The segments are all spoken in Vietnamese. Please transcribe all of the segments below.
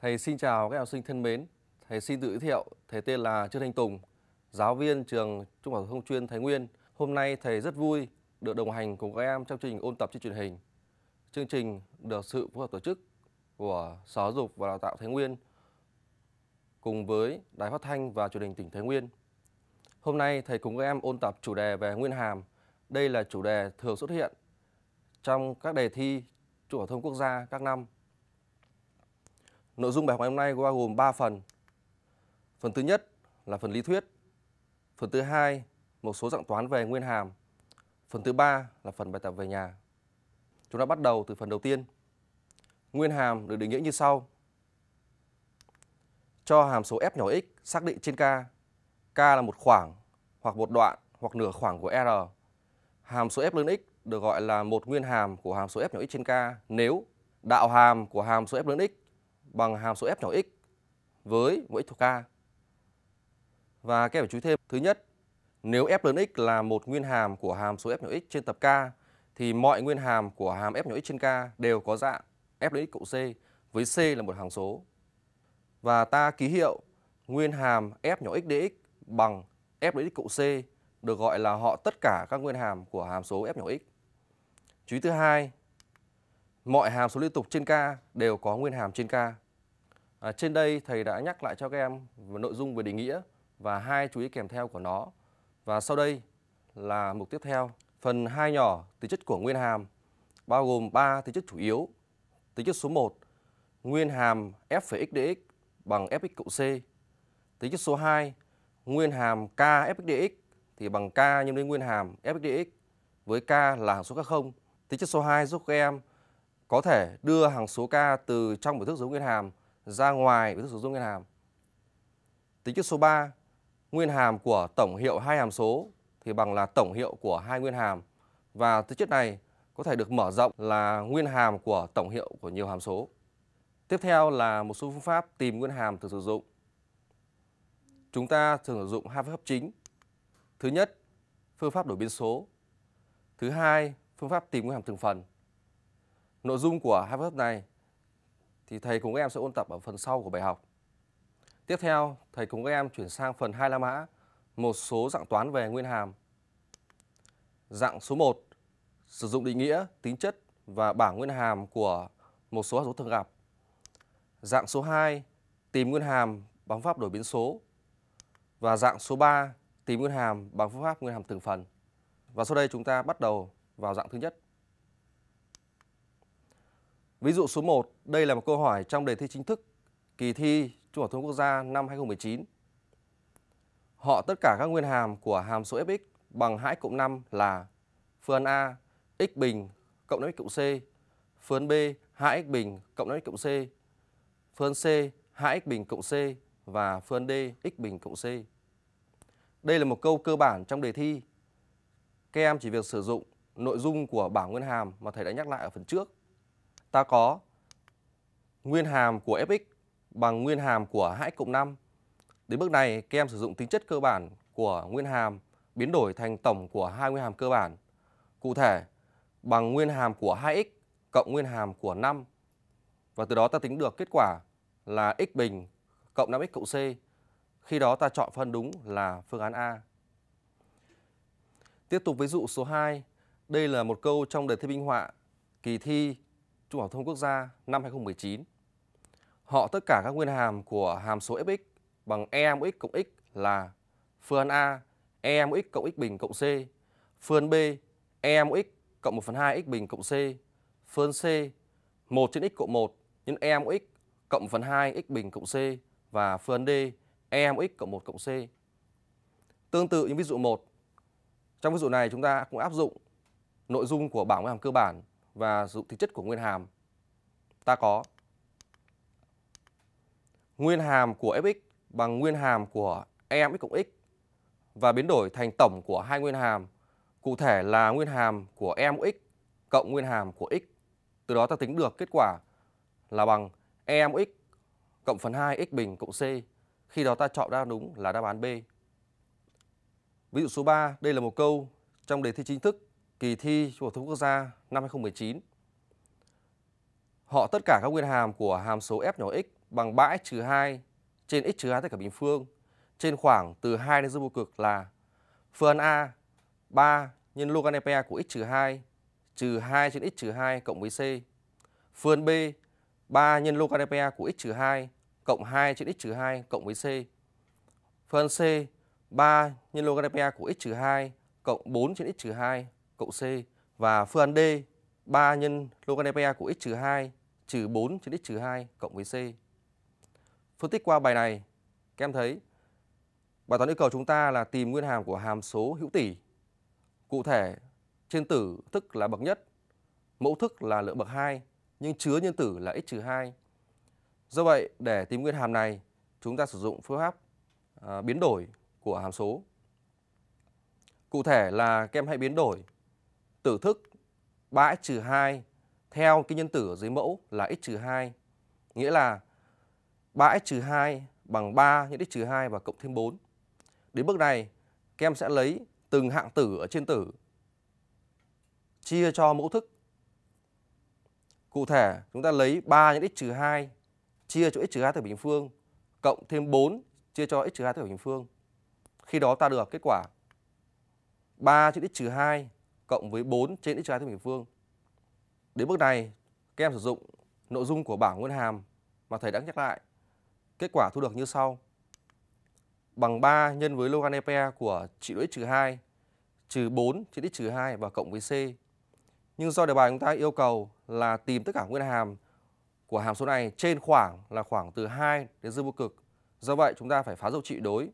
Thầy xin chào các học sinh thân mến. Thầy xin tự giới thiệu, thầy tên là Trương Thanh Tùng, giáo viên trường Trung học phổ Thông chuyên Thái Nguyên. Hôm nay thầy rất vui được đồng hành cùng các em trong chương trình ôn tập trên truyền hình. Chương trình được sự phối hợp tổ chức của Sở Giáo dục và Đào tạo Thái Nguyên cùng với Đài Phát thanh và Truyền hình tỉnh Thái Nguyên. Hôm nay thầy cùng các em ôn tập chủ đề về nguyên hàm. Đây là chủ đề thường xuất hiện trong các đề thi Trung học thông quốc gia các năm Nội dung bài học ngày hôm nay bao gồm 3 phần. Phần thứ nhất là phần lý thuyết. Phần thứ hai, một số dạng toán về nguyên hàm. Phần thứ ba là phần bài tập về nhà. Chúng ta bắt đầu từ phần đầu tiên. Nguyên hàm được định nghĩa như sau. Cho hàm số f nhỏ x xác định trên k. K là một khoảng hoặc một đoạn hoặc nửa khoảng của R. Hàm số f lớn x được gọi là một nguyên hàm của hàm số f nhỏ x trên k nếu đạo hàm của hàm số f lớn x bằng hàm số f nhỏ x với mỗi x thuộc k. Và các em phải chú thêm thứ nhất, nếu f lớn x là một nguyên hàm của hàm số f nhỏ x trên tập k thì mọi nguyên hàm của hàm f nhỏ x trên k đều có dạng f lớn x cộng c với c là một hàm số. Và ta ký hiệu nguyên hàm f nhỏ x dx bằng f lớn x cộng c được gọi là họ tất cả các nguyên hàm của hàm số f nhỏ x. Chú ý thứ hai, mọi hàm số liên tục trên K đều có nguyên hàm trên K. À, trên đây thầy đã nhắc lại cho các em về nội dung về định nghĩa và hai chú ý kèm theo của nó. Và sau đây là mục tiếp theo. Phần hai nhỏ tính chất của nguyên hàm bao gồm 3 tính chất chủ yếu. Tính chất số 1 nguyên hàm f x dx bằng fx cộng c. Tính chất số 2 nguyên hàm k f x dx thì bằng k nhân với nguyên hàm f x dx với k là hằng số các không. Tính chất số 2giúp các em có thể đưa hàng số K từ trong biểu thức dấu nguyên hàm ra ngoài biểu thức dấu nguyên hàm. Tính chất số 3, nguyên hàm của tổng hiệu hai hàm số thì bằng là tổng hiệu của hai nguyên hàm và tính chất này có thể được mở rộng là nguyên hàm của tổng hiệu của nhiều hàm số. Tiếp theo là một số phương pháp tìm nguyên hàm thường sử dụng. Chúng ta thường sử dụng hai phương pháp chính. Thứ nhất, phương pháp đổi biến số. Thứ hai, phương pháp tìm nguyên hàm từng phần. Nội dung của hai lớp này thì thầy cùng các em sẽ ôn tập ở phần sau của bài học. Tiếp theo, thầy cùng các em chuyển sang phần 2 La Mã, một số dạng toán về nguyên hàm. Dạng số 1, sử dụng định nghĩa, tính chất và bảng nguyên hàm của một số hạt số thường gặp. Dạng số 2, tìm nguyên hàm bằng pháp đổi biến số. Và dạng số 3, tìm nguyên hàm bằng phương pháp nguyên hàm từng phần. Và sau đây chúng ta bắt đầu vào dạng thứ nhất. Ví dụ số 1, đây là một câu hỏi trong đề thi chính thức kỳ thi Trung học phổ thông quốc gia năm 2019. Họ tất cả các nguyên hàm của hàm số fx bằng 2 cộng 5 là phương A x bình cộng 5x cộng C, phương B 2x bình cộng 5x cộng C, phương C 2x bình cộng C và phương D x bình cộng C. Đây là một câu cơ bản trong đề thi. Các em chỉ việc sử dụng nội dung của bảng nguyên hàm mà thầy đã nhắc lại ở phần trước ta có nguyên hàm của fx bằng nguyên hàm của 2 cộng 5. Đến bước này, các em sử dụng tính chất cơ bản của nguyên hàm biến đổi thành tổng của hai nguyên hàm cơ bản. Cụ thể, bằng nguyên hàm của 2x cộng nguyên hàm của 5. Và từ đó ta tính được kết quả là x bình cộng 5x cộng c. Khi đó ta chọn phân đúng là phương án A. Tiếp tục với dụ số 2. Đây là một câu trong đề thi minh họa kỳ thi Trung học thông quốc gia năm 2019. Họ tất cả các nguyên hàm của hàm số fx bằng e mũ x cộng x là phương A e mũ x cộng x bình cộng c, phương B e mũ x cộng 1 phần 2 x bình cộng c, phương C 1 trên x cộng 1 nhân e mũ x cộng 1 phần 2 x bình cộng c và phương D e mũ x cộng 1 cộng c. Tương tự như ví dụ 1, trong ví dụ này chúng ta cũng áp dụng nội dung của bảng hàm cơ bản và sử dụng tính chất của nguyên hàm, ta có nguyên hàm của fx bằng nguyên hàm của em x cộng x và biến đổi thành tổng của hai nguyên hàm, cụ thể là nguyên hàm của em x cộng nguyên hàm của x. Từ đó ta tính được kết quả là bằng em x cộng phần 2 x bình cộng c. Khi đó ta chọn đáp đúng là đáp án B. Ví dụ số 3, đây là một câu trong đề thi chính thức kỳ thi Trung học thông quốc gia năm 2019. Họ tất cả các nguyên hàm của hàm số f nhỏ x bằng 3 x trừ 2 trên x trừ 2 tất cả bình phương trên khoảng từ 2 đến dương vô cực là phương A 3 nhân log n của x trừ 2 trừ 2 trên x trừ 2 cộng với c. Phương B 3 nhân log n của x trừ 2 cộng 2 trên x trừ 2 cộng với c. Phương C 3 nhân log n của x trừ 2 cộng 4 trên x trừ 2 cộng C và phương án D 3 nhân log n của x-2 trừ trừ 4 trên x-2 trừ cộng với C. Phân tích qua bài này, các em thấy bài toán yêu cầu chúng ta là tìm nguyên hàm của hàm số hữu tỷ Cụ thể, trên tử thức là bậc nhất, mẫu thức là lượng bậc 2, nhưng chứa nhân tử là x-2. trừ Do vậy, để tìm nguyên hàm này, chúng ta sử dụng phương pháp à, biến đổi của hàm số. Cụ thể là các em hãy biến đổi tử thức 3x trừ 2 theo cái nhân tử ở dưới mẫu là x trừ 2. Nghĩa là 3x trừ 2 bằng 3 nhân x trừ 2 và cộng thêm 4. Đến bước này, các em sẽ lấy từng hạng tử ở trên tử chia cho mẫu thức. Cụ thể, chúng ta lấy 3 nhân x trừ 2 chia cho x trừ 2 theo bình phương cộng thêm 4 chia cho x trừ 2 theo bình phương. Khi đó ta được kết quả 3 chữ x trừ 2 cộng với 4 trên x trái theo bình phương. Đến bước này, các em sử dụng nội dung của bảng nguyên hàm mà thầy đã nhắc lại. Kết quả thu được như sau. Bằng 3 nhân với logan EPE của trị x trừ 2 trừ 4 trên x trừ 2 và cộng với c. Nhưng do đề bài chúng ta yêu cầu là tìm tất cả nguyên hàm của hàm số này trên khoảng là khoảng từ 2 đến dương vô cực. Do vậy chúng ta phải phá dấu trị đối.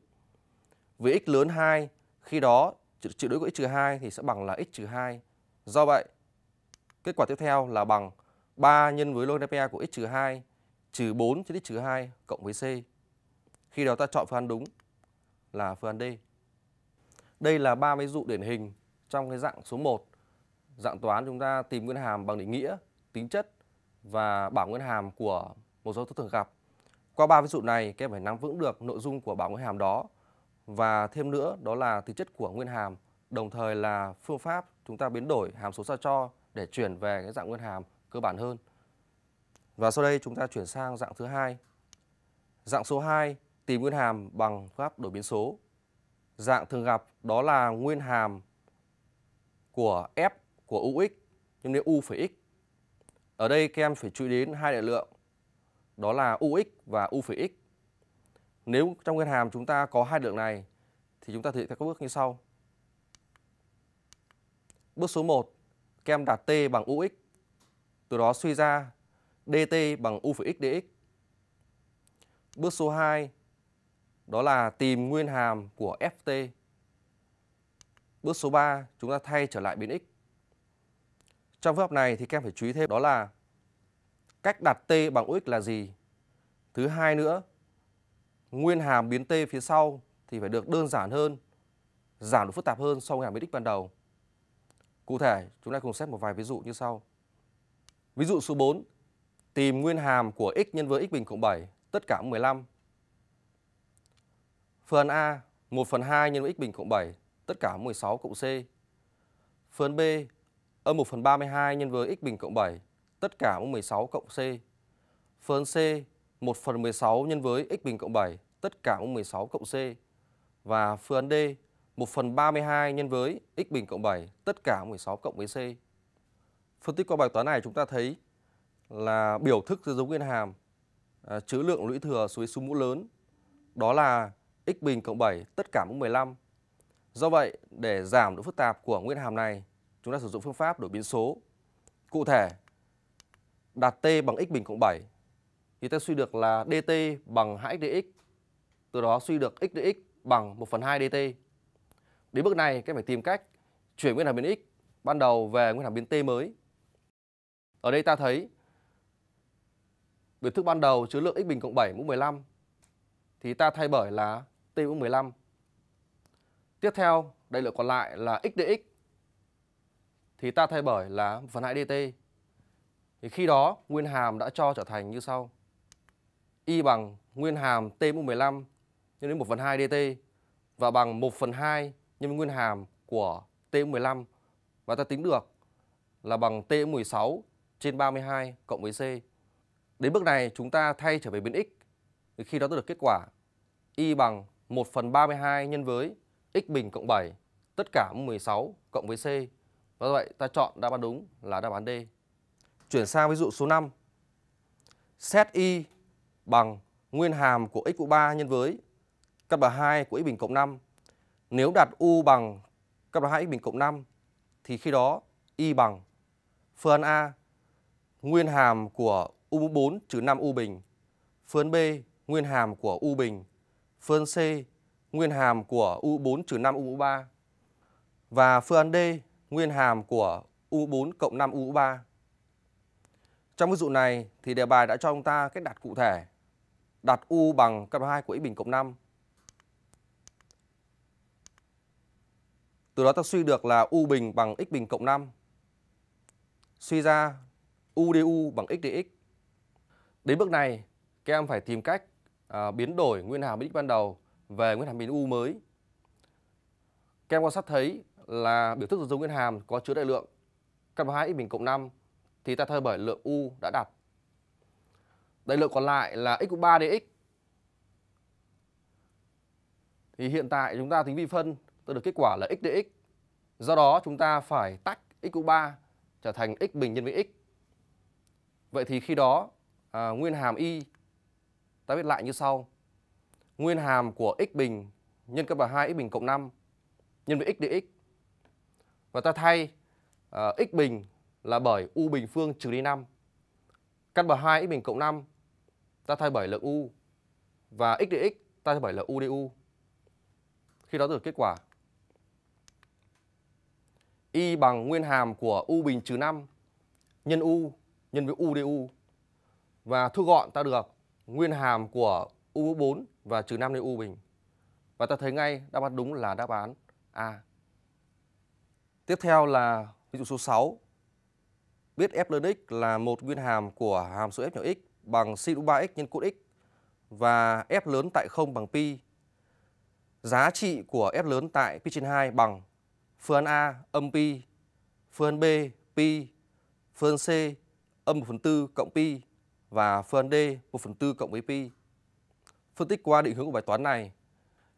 Với x lớn 2, khi đó Chữ đối với x trừ 2 thì sẽ bằng là x trừ 2. Do vậy, kết quả tiếp theo là bằng 3 nhân với log Napier của x trừ 2 trừ 4 trên x trừ 2 cộng với c. Khi đó ta chọn phương án đúng là phương án D. Đây là ba ví dụ điển hình trong cái dạng số 1. Dạng toán chúng ta tìm nguyên hàm bằng định nghĩa, tính chất và bảo nguyên hàm của một số thứ thường gặp. Qua ba ví dụ này, các em phải nắm vững được nội dung của bảo nguyên hàm đó và thêm nữa đó là tính chất của nguyên hàm đồng thời là phương pháp chúng ta biến đổi hàm số sao cho để chuyển về cái dạng nguyên hàm cơ bản hơn. Và sau đây chúng ta chuyển sang dạng thứ hai. Dạng số 2 tìm nguyên hàm bằng phương pháp đổi biến số. Dạng thường gặp đó là nguyên hàm của f của ux nhân với u phẩy x. Ở đây các em phải chú ý đến hai đại lượng đó là ux và u phẩy x. Nếu trong nguyên hàm chúng ta có hai lượng này thì chúng ta thực hiện theo các bước như sau. Bước số 1, kem đặt t bằng ux. Từ đó suy ra dt bằng u x dx. Bước số 2, đó là tìm nguyên hàm của ft. Bước số 3, chúng ta thay trở lại biến x. Trong phép học này thì các em phải chú ý thêm đó là cách đặt t bằng ux là gì. Thứ hai nữa nguyên hàm biến t phía sau thì phải được đơn giản hơn, giảm được phức tạp hơn so với hàm biến x ban đầu. Cụ thể, chúng ta cùng xét một vài ví dụ như sau. Ví dụ số 4, tìm nguyên hàm của x nhân với x bình cộng 7, tất cả 15. Phần A, 1 phần 2 nhân với x bình cộng 7, tất cả 16 cộng C. Phần B, âm 1 phần 32 nhân với x bình cộng 7, tất cả 16 cộng C. Phần C, 1 phần 16 nhân với x bình cộng 7, tất cả mũ 16 cộng C. Và phương án D, 1 phần 32 nhân với x bình cộng 7, tất cả 16 cộng với C. Phân tích qua bài toán này chúng ta thấy là biểu thức dưới dấu nguyên hàm à, chứa lượng lũy thừa dưới số mũ lớn đó là x bình cộng 7 tất cả mũ 15. Do vậy, để giảm độ phức tạp của nguyên hàm này, chúng ta sử dụng phương pháp đổi biến số. Cụ thể, đặt t bằng x bình cộng 7 thì ta suy được là dt bằng 2 dx Từ đó suy được dx bằng 1 phần 2 dt. Đến bước này các em phải tìm cách chuyển nguyên hàm biến x ban đầu về nguyên hàm biến t mới. Ở đây ta thấy biểu thức ban đầu chứa lượng x bình cộng 7 mũ 15 thì ta thay bởi là t mũ 15. Tiếp theo đại lượng còn lại là x dx thì ta thay bởi là 1 phần 2 dt. Thì khi đó nguyên hàm đã cho trở thành như sau y bằng nguyên hàm t mũ 15 nhân với 1 phần 2 dt và bằng 1 phần 2 nhân với nguyên hàm của t mũ 15 và ta tính được là bằng t mũ 16 trên 32 cộng với c. Đến bước này chúng ta thay trở về biến x thì khi đó ta được kết quả y bằng 1 phần 32 nhân với x bình cộng 7 tất cả 16 cộng với c. Và vậy ta chọn đáp án đúng là đáp án D. Chuyển sang ví dụ số 5. Xét y bằng nguyên hàm của x mũ 3 nhân với căn bậc 2 của x bình cộng 5. Nếu đặt u bằng căn bậc 2 x bình cộng 5 thì khi đó y bằng phương A nguyên hàm của u mũ 4 trừ 5 u bình, phương B nguyên hàm của u bình, phương C nguyên hàm của u 4 trừ 5 u mũ 3 và phương D nguyên hàm của u 4 cộng 5 u 3. Trong ví dụ này thì đề bài đã cho chúng ta cách đặt cụ thể đặt U bằng căn 2 của x bình cộng 5. Từ đó ta suy được là U bình bằng x bình cộng 5. Suy ra U du bằng x dx. Đến bước này, các em phải tìm cách à, biến đổi nguyên hàm x ban đầu về nguyên hàm biến U mới. Các em quan sát thấy là biểu thức dùng nguyên hàm có chứa đại lượng căn 2 x bình cộng 5 thì ta thay bởi lượng U đã đặt Đại lượng còn lại là x của 3 dx. Thì hiện tại chúng ta tính vi phân tôi được kết quả là x dx. Do đó chúng ta phải tách x của 3 trở thành x bình nhân với x. Vậy thì khi đó à, nguyên hàm y ta viết lại như sau. Nguyên hàm của x bình nhân cấp là 2 x bình cộng 5 nhân với x dx. Và ta thay à, x bình là bởi u bình phương trừ đi 5. Căn bờ 2 x bình cộng 5 ta thay bởi là u và x dx ta thay bởi là u du. Khi đó được kết quả y bằng nguyên hàm của u bình trừ 5 nhân u nhân với u du và thu gọn ta được nguyên hàm của u 4 và trừ 5 đến u bình. Và ta thấy ngay đáp án đúng là đáp án A. Tiếp theo là ví dụ số 6. Biết f lớn x là một nguyên hàm của hàm số f nhỏ x bằng sin U3 x nhân cos x và F lớn tại 0 bằng pi. Giá trị của F lớn tại pi trên 2 bằng phương A âm pi, phương B pi, phương C âm 1 phần 4 cộng pi và phương D 1 phần 4 cộng với pi. Phân tích qua định hướng của bài toán này,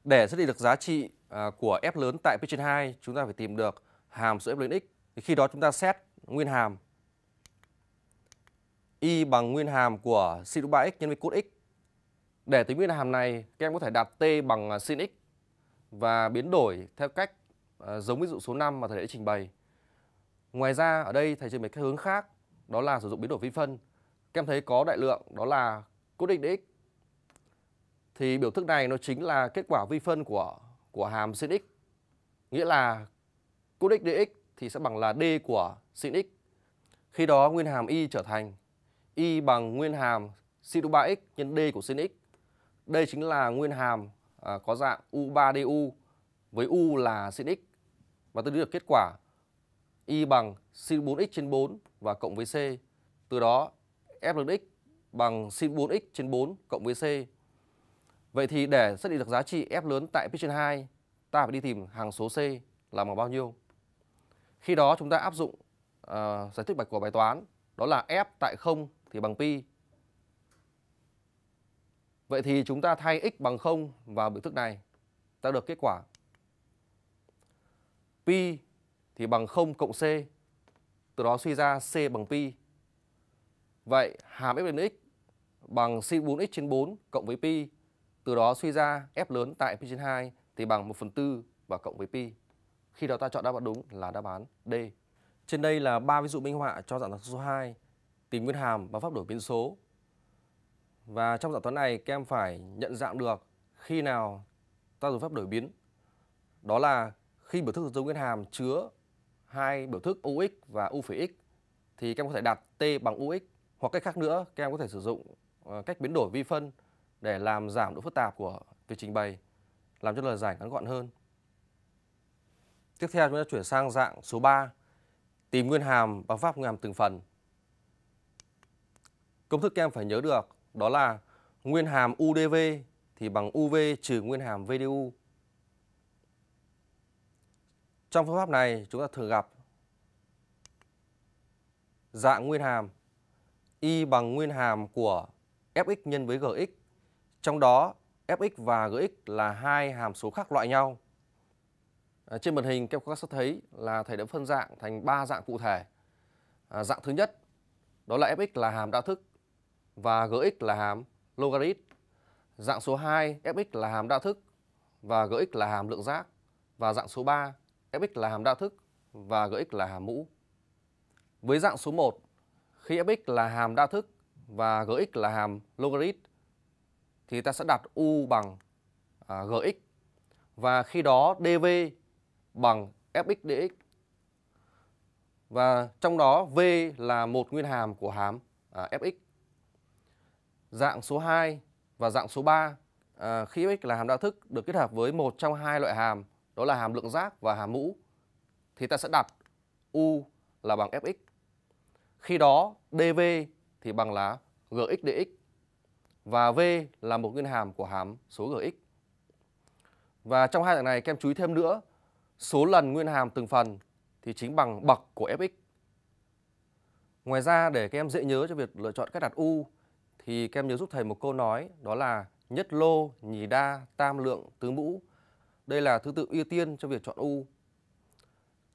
để xác định được giá trị à, của F lớn tại pi trên 2, chúng ta phải tìm được hàm số F lớn x. Thì khi đó chúng ta xét nguyên hàm y bằng nguyên hàm của sin root 3x nhân với cos x. Để tính nguyên hàm này, các em có thể đặt t bằng à, sin x và biến đổi theo cách à, giống với dụ số 5 mà thầy đã trình bày. Ngoài ra ở đây thầy trình bày các hướng khác đó là sử dụng biến đổi vi phân. Các em thấy có đại lượng đó là cos x dx. Thì biểu thức này nó chính là kết quả vi phân của của hàm sin x. Nghĩa là cos x dx thì sẽ bằng là d của sin x. Khi đó nguyên hàm y trở thành Y bằng nguyên hàm sin u 3x nhân D của sin x. Đây chính là nguyên hàm à, có dạng U3DU với U là sin x. Và tôi đưa được kết quả Y bằng sin 4x trên 4 và cộng với C. Từ đó F lớn x bằng sin 4x trên 4 cộng với C. Vậy thì để xác định được giá trị F lớn tại pi trên 2, ta phải đi tìm hàng số C là bằng bao nhiêu. Khi đó chúng ta áp dụng uh, giải thích bạch của bài toán, đó là F tại 0 thì bằng pi. Vậy thì chúng ta thay x bằng 0 vào biểu thức này, ta được kết quả pi thì bằng 0 cộng c. Từ đó suy ra c bằng pi. Vậy hàm f đến x bằng sin 4x trên 4 cộng với pi. Từ đó suy ra f lớn tại pi trên 2 thì bằng 1 phần 4 và cộng với pi. Khi đó ta chọn đáp án đúng là đáp án D. Trên đây là ba ví dụ minh họa cho dạng số 2 tìm nguyên hàm bằng pháp đổi biến số. Và trong dạng toán này các em phải nhận dạng được khi nào ta dùng phép đổi biến. Đó là khi biểu thức dùng nguyên hàm chứa hai biểu thức ux và u phẩy x thì các em có thể đặt t bằng ux hoặc cách khác nữa các em có thể sử dụng ờ, cách biến đổi vi phân để làm giảm độ phức tạp của việc trình bày, làm cho lời giải ngắn gọn hơn. Tiếp theo chúng ta chuyển sang dạng số 3, tìm nguyên hàm bằng pháp nguyên hàm từng phần. Công thức các em phải nhớ được đó là nguyên hàm UDV thì bằng UV trừ nguyên hàm VDU. Trong phương pháp này chúng ta thường gặp dạng nguyên hàm Y bằng nguyên hàm của Fx nhân với Gx. Trong đó Fx và Gx là hai hàm số khác loại nhau. À, trên màn hình các em có sẽ thấy là thầy đã phân dạng thành ba dạng cụ thể. À, dạng thứ nhất đó là Fx là hàm đa thức và gx là hàm logarit. Dạng số 2 fx là hàm đa thức và gx là hàm lượng giác và dạng số 3 fx là hàm đa thức và gx là hàm mũ. Với dạng số 1, khi fx là hàm đa thức và gx là hàm logarit thì ta sẽ đặt u bằng à, gx và khi đó dv bằng fx dx. Và trong đó v là một nguyên hàm của hàm à, fx dạng số 2 và dạng số 3. À, khi x là hàm đa thức được kết hợp với một trong hai loại hàm, đó là hàm lượng giác và hàm mũ, thì ta sẽ đặt u là bằng fx. Khi đó dv thì bằng là gx dx và v là một nguyên hàm của hàm số gx. Và trong hai dạng này kem chú ý thêm nữa, số lần nguyên hàm từng phần thì chính bằng bậc của fx. Ngoài ra để các em dễ nhớ cho việc lựa chọn cách đặt u thì kem nhớ giúp thầy một câu nói đó là nhất lô, nhì đa, tam lượng, tứ mũ. Đây là thứ tự ưu tiên cho việc chọn U.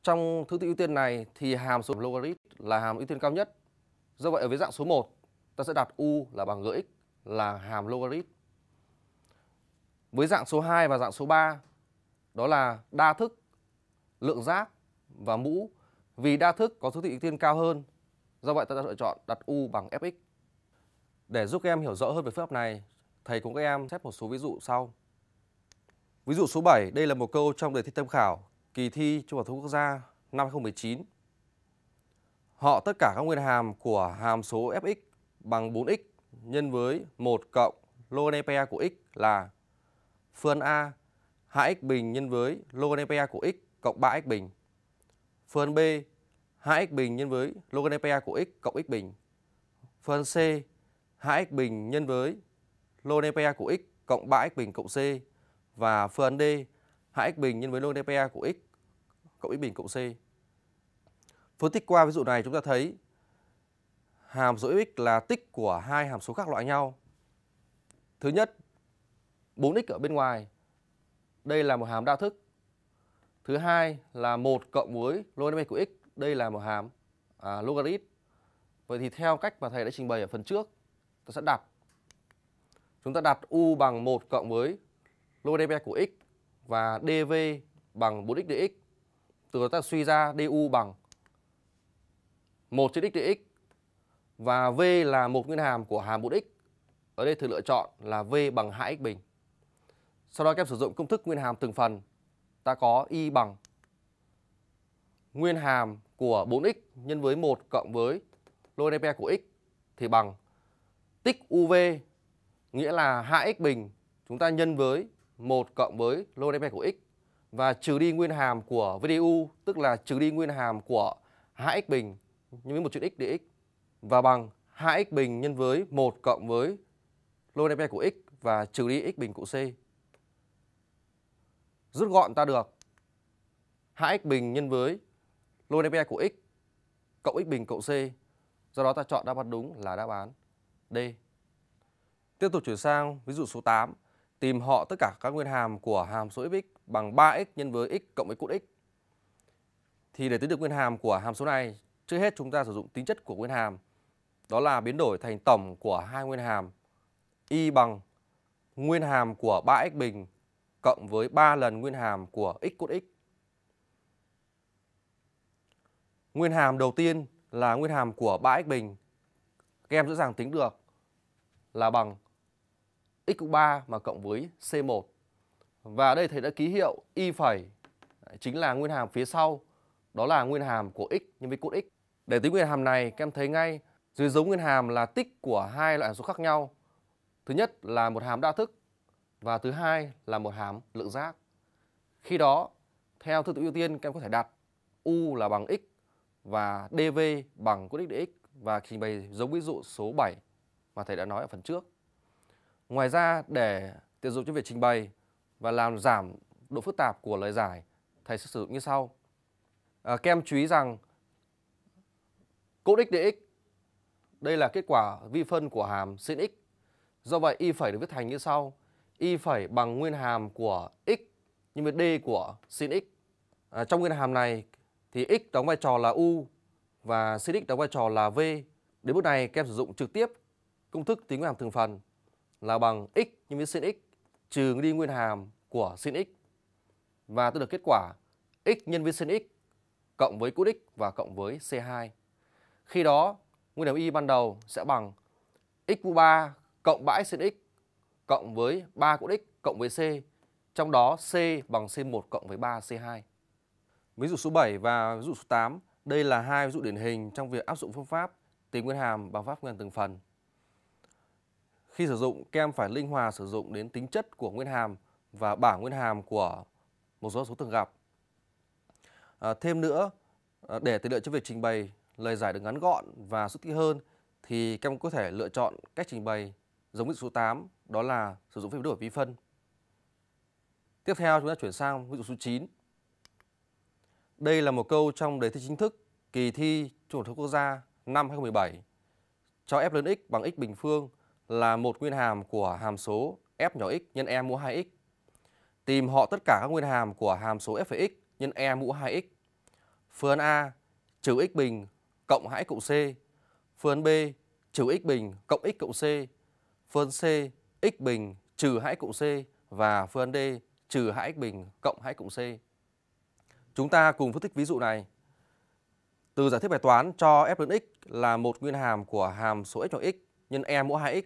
Trong thứ tự ưu tiên này thì hàm số logarit là hàm ưu tiên cao nhất. Do vậy ở với dạng số 1 ta sẽ đặt U là bằng gx là hàm logarit. Với dạng số 2 và dạng số 3 đó là đa thức, lượng giác và mũ. Vì đa thức có thứ tự ưu tiên cao hơn, do vậy ta sẽ lựa chọn đặt U bằng fx. Để giúp các em hiểu rõ hơn về phương pháp này, thầy cùng các em xét một số ví dụ sau. Ví dụ số 7, đây là một câu trong đề thi tham khảo kỳ thi Trung học phổ thông quốc gia năm 2019. Họ tất cả các nguyên hàm của hàm số fx bằng 4x nhân với 1 cộng log NPA của x là phương A 2x bình nhân với log NPA của x cộng 3x bình. Phương B 2x bình nhân với log NPA của x cộng x bình. Phương C hạ x bình nhân với log dPa của x cộng 3 x bình cộng c và phương án D hạ x bình nhân với log dPa của x cộng x bình cộng c. Phân tích qua ví dụ này chúng ta thấy hàm số x là tích của hai hàm số khác loại nhau. Thứ nhất, 4x ở bên ngoài. Đây là một hàm đa thức. Thứ hai là 1 cộng với logarithm của x, đây là một hàm à, logarit. Vậy thì theo cách mà thầy đã trình bày ở phần trước ta sẽ đặt chúng ta đặt u bằng 1 cộng với logarithm của x và dv bằng 4x dx. Từ đó ta suy ra du bằng 1 trên x dx và v là một nguyên hàm của hàm 4x. Ở đây thử lựa chọn là v bằng 2x bình. Sau đó các em sử dụng công thức nguyên hàm từng phần. Ta có y bằng nguyên hàm của 4x nhân với 1 cộng với logarithm của x thì bằng tích UV nghĩa là hạ x bình chúng ta nhân với 1 cộng với lô đen của x và trừ đi nguyên hàm của VDU tức là trừ đi nguyên hàm của hạ x bình nhân với một chuyện x dx và bằng hạ x bình nhân với 1 cộng với lô đen của x và trừ đi x bình của c. Rút gọn ta được hạ x bình nhân với lô đen của x cộng x bình cộng c. Do đó ta chọn đáp án đúng là đáp án D. Tiếp tục chuyển sang ví dụ số 8, tìm họ tất cả các nguyên hàm của hàm số fx bằng 3x nhân với x cộng với cốt x. Thì để tính được nguyên hàm của hàm số này, trước hết chúng ta sử dụng tính chất của nguyên hàm. Đó là biến đổi thành tổng của hai nguyên hàm y bằng nguyên hàm của 3x bình cộng với 3 lần nguyên hàm của x cốt x. Nguyên hàm đầu tiên là nguyên hàm của 3x bình. Các em dễ dàng tính được là bằng x3 mà cộng với C1. Và đây thầy đã ký hiệu y phẩy chính là nguyên hàm phía sau, đó là nguyên hàm của x nhân với cos x. Để tính nguyên hàm này, các em thấy ngay dưới dấu nguyên hàm là tích của hai loại số khác nhau. Thứ nhất là một hàm đa thức và thứ hai là một hàm lượng giác. Khi đó, theo thứ tự ưu tiên các em có thể đặt u là bằng x và dv bằng cos x dx và trình bày giống ví dụ số 7 mà thầy đã nói ở phần trước. Ngoài ra để tiện dụng cho việc trình bày và làm giảm độ phức tạp của lời giải, thầy sẽ sử dụng như sau. À, các em chú ý rằng cốt x dx đây là kết quả vi phân của hàm sin x. Do vậy y phẩy được viết thành như sau. Y phẩy bằng nguyên hàm của x nhân với d của sin x. À, trong nguyên hàm này thì x đóng vai trò là u và sin x đóng vai trò là v. Đến bước này các em sử dụng trực tiếp Công thức tính nguyên hàm thường phần là bằng x nhân với sin x trừ đi nguyên hàm của sin x. Và tôi được kết quả x nhân với sin x cộng với cos x và cộng với C2. Khi đó, nguyên hàm y ban đầu sẽ bằng x mũ 3 cộng 3 x sin x cộng với 3 cos x cộng với c, trong đó c bằng c1 cộng với 3 c2. Ví dụ số 7 và ví dụ số 8, đây là hai ví dụ điển hình trong việc áp dụng phương pháp tìm nguyên hàm bằng pháp nguyên hàm từng phần. Khi sử dụng, kem phải linh hoạt sử dụng đến tính chất của nguyên hàm và bảng nguyên hàm của một số số thường gặp. À, thêm nữa, à, để tiện lợi cho việc trình bày lời giải được ngắn gọn và xuất kỹ hơn thì các em có thể lựa chọn cách trình bày giống ví dụ số 8 đó là sử dụng phép đổi vi phân. Tiếp theo chúng ta chuyển sang ví dụ số 9. Đây là một câu trong đề thi chính thức kỳ thi Trung học quốc gia năm 2017 cho f lớn x bằng x bình phương là một nguyên hàm của hàm số f nhỏ x nhân e mũ 2x. Tìm họ tất cả các nguyên hàm của hàm số f x nhân e mũ 2x. Phương A trừ x bình cộng 2x cộng c. Phương B trừ x bình cộng x cộng c. Phương C x bình trừ 2x cộng c và phương D trừ 2x bình cộng 2x cộng c. Chúng ta cùng phân tích ví dụ này. Từ giả thiết bài toán cho f lớn x là một nguyên hàm của hàm số x nhỏ x nhân e mũ 2x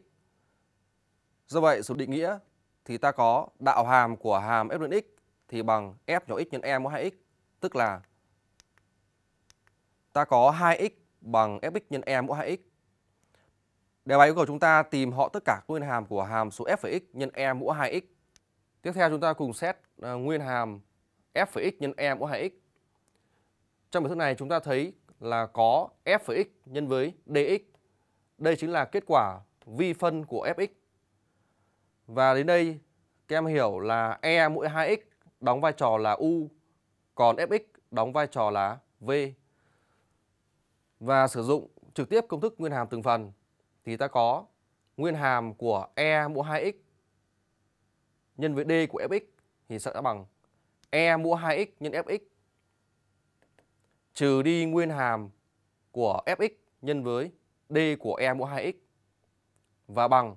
Do vậy, số định nghĩa thì ta có đạo hàm của hàm f x thì bằng f nhỏ x nhân e mũ 2x, tức là ta có 2x bằng fx nhân e mũ 2x. Đề bài yêu cầu chúng ta tìm họ tất cả nguyên hàm của hàm số f' x nhân e mũ 2x. Tiếp theo chúng ta cùng xét à, nguyên hàm f' x nhân e mũ 2x. Trong biểu thức này chúng ta thấy là có f' x nhân với dx. Đây chính là kết quả vi phân của fx và đến đây các em hiểu là E mũi 2x đóng vai trò là U, còn Fx đóng vai trò là V. Và sử dụng trực tiếp công thức nguyên hàm từng phần thì ta có nguyên hàm của E mũ 2x nhân với D của Fx thì sẽ bằng E mũ 2x nhân Fx trừ đi nguyên hàm của Fx nhân với D của E mũ 2x và bằng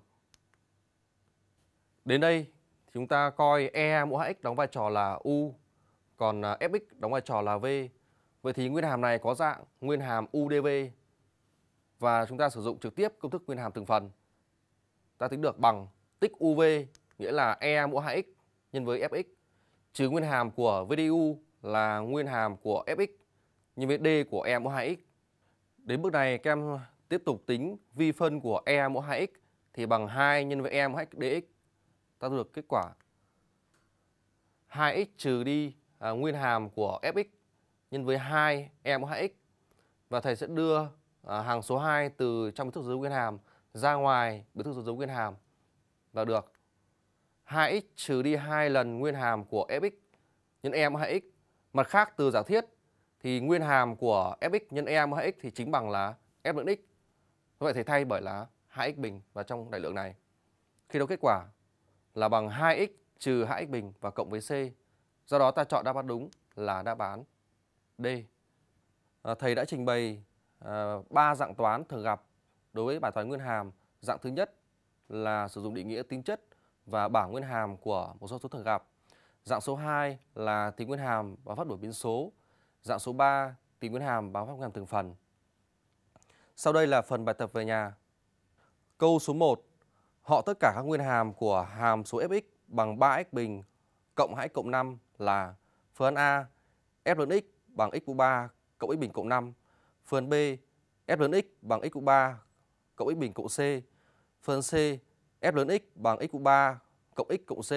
Đến đây thì chúng ta coi E mũ HX đóng vai trò là U, còn à, Fx đóng vai trò là V. Vậy thì nguyên hàm này có dạng nguyên hàm UDV và chúng ta sử dụng trực tiếp công thức nguyên hàm từng phần. Ta tính được bằng tích UV nghĩa là E mũ HX nhân với Fx trừ nguyên hàm của VDU là nguyên hàm của Fx nhân với D của E mũ 2X. Đến bước này các em tiếp tục tính vi phân của E mũ 2X thì bằng 2 nhân với E mũ 2 DX ta được kết quả 2x trừ đi à, nguyên hàm của fx nhân với 2 em 2x và thầy sẽ đưa à, hàng số 2 từ trong biểu thức dấu nguyên hàm ra ngoài biểu thức dấu nguyên hàm và được 2x trừ đi 2 lần nguyên hàm của fx nhân em 2x. Mặt khác từ giả thiết thì nguyên hàm của fx nhân em 2x thì chính bằng là f lượng x. Vậy thầy thay bởi là 2x bình vào trong đại lượng này. Khi đó kết quả là bằng 2x trừ 2x bình và cộng với C. Do đó ta chọn đáp án đúng là đáp án D. À, thầy đã trình bày à, ba à, dạng toán thường gặp đối với bài toán nguyên hàm. Dạng thứ nhất là sử dụng định nghĩa tính chất và bảng nguyên hàm của một số số thường gặp. Dạng số 2 là tính nguyên hàm và phát đổi biến số. Dạng số 3 tính nguyên hàm và phát nguyên hàm từng phần. Sau đây là phần bài tập về nhà. Câu số 1 họ tất cả các nguyên hàm của hàm số fx bằng 3x bình cộng 2x cộng 5 là phương A f lớn x bằng x mũ 3 cộng x bình cộng 5, phương B f lớn x bằng x mũ 3 cộng x bình cộng C, phương C f lớn x bằng x mũ 3 cộng x cộng C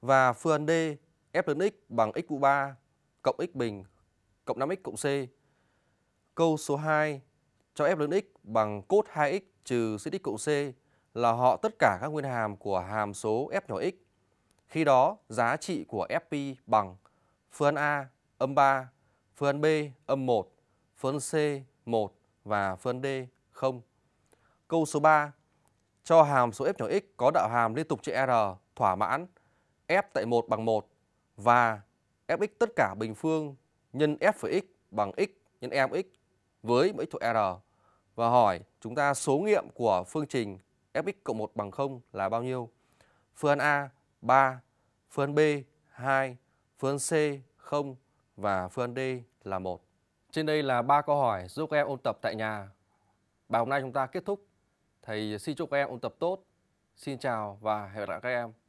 và phương D f lớn x bằng x mũ 3 cộng x bình cộng 5x cộng C. Câu số 2 cho f lớn x bằng cốt 2x trừ sin x cộng C là họ tất cả các nguyên hàm của hàm số f nhỏ x. Khi đó, giá trị của fp bằng phương A âm 3, phương B âm 1, phương C 1 và phương D 0. Câu số 3. Cho hàm số f nhỏ x có đạo hàm liên tục trên R thỏa mãn f tại 1 bằng 1 và fx tất cả bình phương nhân f với x bằng x nhân m x với x thuộc R và hỏi chúng ta số nghiệm của phương trình fx cộng 1 bằng 0 là bao nhiêu? Phương án A 3, phương án B 2, phương án C 0 và phương án D là 1. Trên đây là ba câu hỏi giúp các em ôn tập tại nhà. Bài hôm nay chúng ta kết thúc. Thầy xin chúc các em ôn tập tốt. Xin chào và hẹn gặp lại các em.